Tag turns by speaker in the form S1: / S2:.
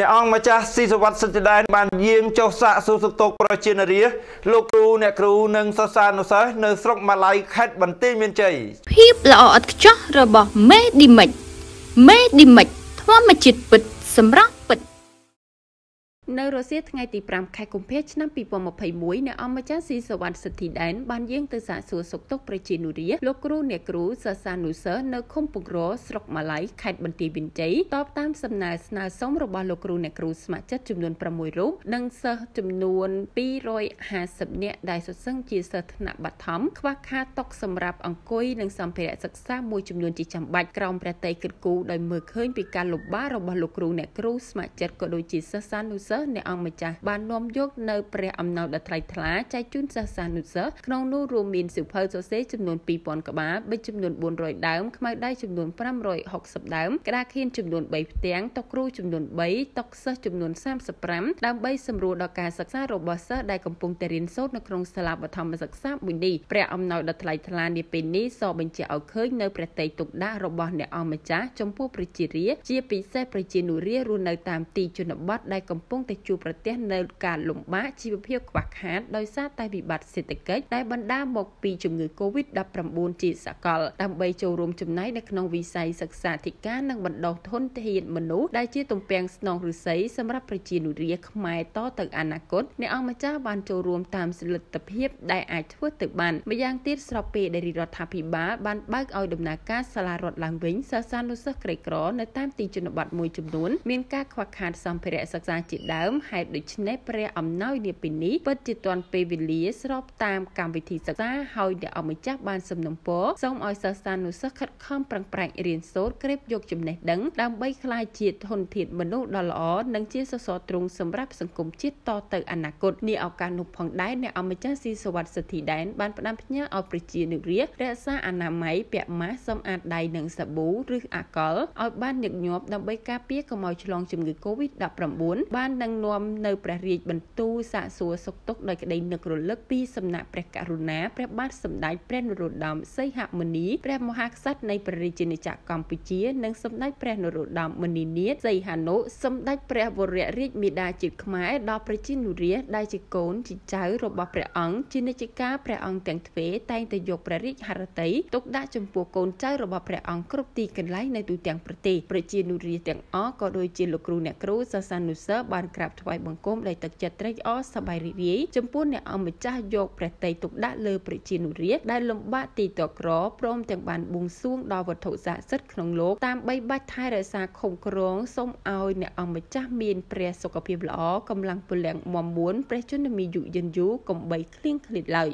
S1: អ្នកអង្គម្ចាស់ស៊ីសវត្តសិទ្ធិដែនបានយាងចុះសាកសួរសុខទុក្ខប្រជានារាលោកគ្រូអ្នកគ្រូនិងសិស្សានុសិស្សនៅស្រុកម៉ាឡៃខេត្តបន្ទាយមានជ័យភាពល្អឥតខ្ចោះរបស់មេឌីមិចមេឌីមិចធម្មជាតិពិត សម្រាប់ពិតនៅរុស្ស៊ីថ្ងៃទី5ខែកុម្ភៈឆ្នាំ2021អ្នកអម្ចាស់ស៊ីសវណ្ណសិទ្ធិដែនបានយាងទៅសាកសួរសុខទុក្ខប្រជានុរាលោកគ្រូអ្នកគ្រូសាសានុសិស្សនៅឃុំពង្រស្រុកម៉ាឡៃខេត្តបន្ទាយមានជ័យតបតាមសំណើស្នើសុំរបស់លោកគ្រូអ្នកគ្រូស្ម័គ្រចិត្តចំនួន6រូបនិងសិស្សចំនួន250នាក់ដែលសុទ្ធសឹងជាសិស្សថ្នាក់បឋមខ្វះខាតតុសម្រាប់អង្គុយនិងសម្ភារៈសិក្សាមួយចំនួនជាចាំបាច់ក្រោមព្រះតីគិតគូរដោយមើលឃើញពីការលំបាករបស់លោកគ្រូអ្នកគ្រូស្ម័គ្រចិត្តក៏ដូចជាសិស្សានុសិស្សអ្នកអង្គម្ចាស់បាននាំយកនៅព្រះអំណោយដ៏ថ្លៃថ្លាចែកជូនសិស្សានុសិស្សក្នុងនោះរួមមានសិភៅសរសេរចំនួន2000ក្បាលប៊ិចចំនួន400ដើមខ្មៅដៃចំនួន560ដើមក្តារខៀនចំនួន3ផ្ទាំងតុគ្រូចំនួន3តុសិស្សចំនួន35ដើម្បីសម្រួលដល់ការសិក្សារបស់សិស្សដែលកំពុងតែរៀនសូត្រនៅក្នុងសាលាបឋមសិក្សាមួយនេះព្រះអំណោយដ៏ថ្លៃថ្លានាពេលនេះសបញ្ជាក់ឲ្យឃើញនៅព្រះតីទុកដាក់របស់អ្នកអង្គម្ចាស់ចំពោះប្រជារាជាពិសេសប្រជានុរារស់នៅតាមទីជនបទដែលកំពុងតែជួបប្រទះនៅការលំបាកជីវភាពខ្វះខាតដោយសារតែវិបត្តិសេដ្ឋកិច្ចដែលបណ្ដាលមកពីជំងឺ Covid-19 ជាសកលដើម្បីចូលរួមចំណែកនៅក្នុងវិស័យសិក្សាធិការនិងបណ្ដុះធនធានមនុស្សដែលជាទំពាំងស្នងឫស្សីសម្រាប់ប្រជានុរាខ្មែរតទៅអនាគតអ្នកអង្គម្ចាស់បានចូលរួមតាមសិលទ្ធភាពដែលអាចធ្វើទៅបានម្យ៉ាងទៀតស្របពេលដែលរដ្ឋាភិបាលបានបើកឲ្យដំណើរការសាលារដ្ឋឡើងវិញសិស្សានុសិស្សក្រីក្រនៅតាមទីជនបទមួយចំនួនមានការខ្វះខាតសម្ភារៈសិក្សាជាដើមហេតុដូច្នេះព្រះអំណោយនេះពីនេះពិតជាទាន់ពេលវេលាស្របតាមកម្មវិធីសិក្សាហើយអ្នកអង្គម្ចាស់បាន សំណូមពរសូមឲ្យសិស្សានុសិស្សខិតខំប្រឹងប្រែងរៀនសូត្រក្រេបយកចំណេះដឹងដើម្បីក្លាយជា ធនធានមនុស្សដ៏ល្អនិងជាសសរទ្រូងសម្រាប់សង្គមជាតិតទៅអនាគតនេះឱកាសនោះផងដែរអ្នកអង្គម្ចាស់ស៊ីសវត្តសិទ្ធិដែនបានផ្ដាំផ្ញើឲ្យប្រជានុរាស្ត្ររក្សាអនាម័យពាក់ម៉ាស់សម្អាតដៃនិងសាប៊ូឬអាល់កុលឲ្យបានញឹកញាប់ដើម្បីការពារកុំឲ្យឆ្លងជំងឺ Covid-19 បាននឹងនាំនៅព្រះរាជបន្ទូលសាកសួរសុខទុក្ខដោយក្តីនឹករលឹកពីសំណាក់ព្រះករុណាព្រះបាទសម្ដេចព្រះនរោត្តមសីហមុនីព្រះមហាក្សត្រនៃព្រះរាជាណាចក្រកម្ពុជានិងសម្ដេចព្រះនរោត្តមមុនីនាថសីហនុសម្ដេចព្រះវររាជមេដាជាតិខ្មែរដល់ប្រជានុរាស្ត្រដែលជាកូនជាចៅរបស់ព្រះអង្គជានិច្ចការព្រះអង្គទាំងទ្វេតែងតែយកព្រះរាជហឫទ័យទុកដាក់ចំពោះកូនចៅរបស់ព្រះអង្គគ្រប់ទីកន្លែងនៅទូទាំងប្រទេសប្រជានុរាស្ត្រទាំងអស់ក៏ដូចជាលោកគ្រូអ្នកគ្រូសាសនុសិស្សបានក្រាបថ្វាយបង្គំដោយទឹកចិត្តត្រេកអរសប្បាយរីករាយចំពោះអ្នកអង្គម្ចាស់យកព្រះតីទុកដាក់លើប្រជានុរាស្ត្រដែលលំបាកទីតក្រព្រមទាំងបានបួងសួងដល់វត្ថុស័ក្តិសិទ្ធិក្នុងលោកតាមបីបាច់ថែរក្សាខុំក្រងសូមឲ្យអ្នកអង្គម្ចាស់មានព្រះសុខភាពល្អកម្លាំងពលំមាំមួនព្រះជន្មាយុយិនយូរកំបីឃ្លៀងឃ្លាតឡើយ